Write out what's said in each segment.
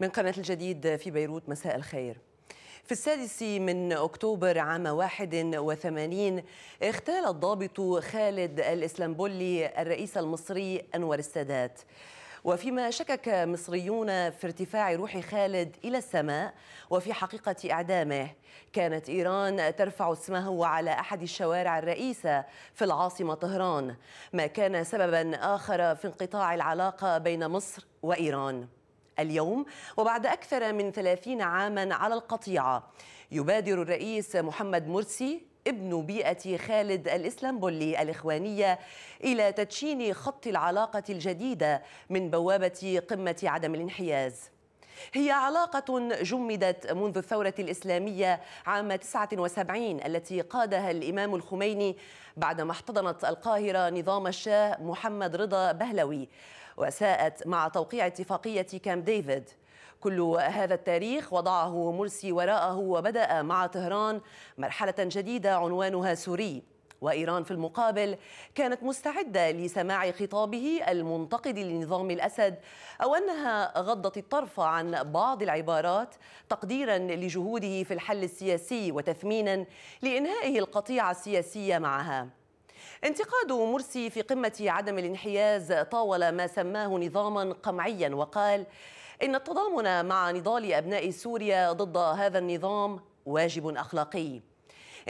من قناة الجديد في بيروت مساء الخير في السادس من أكتوبر عام 81 اغتال الضابط خالد الإسلامبولي الرئيس المصري أنور السادات وفيما شكك مصريون في ارتفاع روح خالد إلى السماء وفي حقيقة إعدامه كانت إيران ترفع اسمه على أحد الشوارع الرئيسة في العاصمة طهران ما كان سببا آخر في انقطاع العلاقة بين مصر وإيران اليوم وبعد أكثر من ثلاثين عاما على القطيعة يبادر الرئيس محمد مرسي ابن بيئة خالد الإسلامبولي الإخوانية إلى تدشين خط العلاقة الجديدة من بوابة قمة عدم الانحياز هي علاقة جمدت منذ الثورة الإسلامية عام 79 التي قادها الإمام الخميني بعدما احتضنت القاهرة نظام الشاه محمد رضا بهلوي وساءت مع توقيع اتفاقية كام ديفيد كل هذا التاريخ وضعه مرسي وراءه وبدأ مع طهران مرحلة جديدة عنوانها سوري وإيران في المقابل كانت مستعدة لسماع خطابه المنتقد لنظام الأسد أو أنها غضت الطرف عن بعض العبارات تقديرا لجهوده في الحل السياسي وتثمينا لإنهائه القطيعة السياسية معها انتقاد مرسي في قمة عدم الانحياز طاول ما سماه نظاما قمعيا وقال إن التضامن مع نضال أبناء سوريا ضد هذا النظام واجب أخلاقي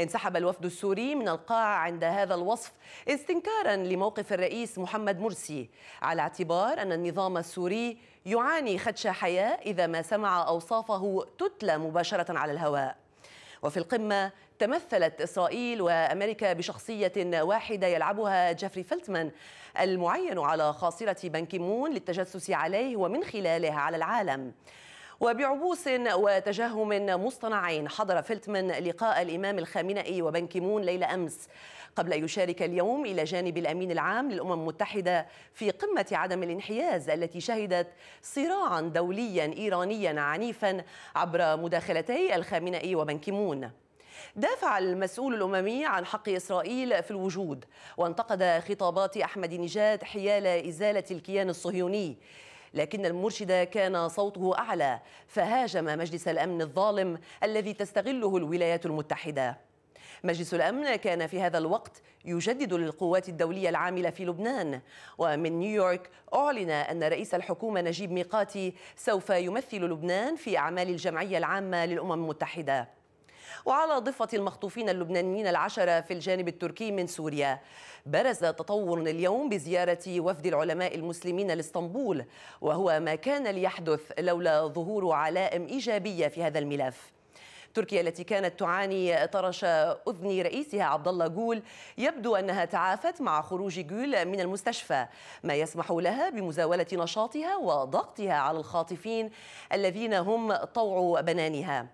انسحب الوفد السوري من القاعة عند هذا الوصف استنكارا لموقف الرئيس محمد مرسي على اعتبار أن النظام السوري يعاني خدش حياة إذا ما سمع أوصافه تتلى مباشرة على الهواء وفي القمة تمثلت إسرائيل وأمريكا بشخصية واحدة يلعبها جيفري فلتمان المعين على خاصرة بنك مون للتجسس عليه ومن خلاله على العالم وبعبوس وتجهم مصطنعين حضر فلتمن لقاء الإمام الخامنئي وبن كيمون ليلة أمس قبل أن يشارك اليوم إلى جانب الأمين العام للأمم المتحدة في قمة عدم الانحياز التي شهدت صراعا دوليا إيرانيا عنيفا عبر مداخلتي الخامنئي وبن كيمون دافع المسؤول الأممي عن حق إسرائيل في الوجود وانتقد خطابات أحمد نجاد حيال إزالة الكيان الصهيوني لكن المرشد كان صوته أعلى فهاجم مجلس الأمن الظالم الذي تستغله الولايات المتحدة مجلس الأمن كان في هذا الوقت يجدد للقوات الدولية العاملة في لبنان ومن نيويورك أعلن أن رئيس الحكومة نجيب ميقاتي سوف يمثل لبنان في أعمال الجمعية العامة للأمم المتحدة وعلى ضفة المخطوفين اللبنانيين العشرة في الجانب التركي من سوريا برز تطور اليوم بزيارة وفد العلماء المسلمين لاسطنبول وهو ما كان ليحدث لولا ظهور علائم إيجابية في هذا الملف تركيا التي كانت تعاني طرش اذن رئيسها عبد الله جول يبدو انها تعافت مع خروج جول من المستشفى ما يسمح لها بمزاوله نشاطها وضغطها على الخاطفين الذين هم طوع بنانها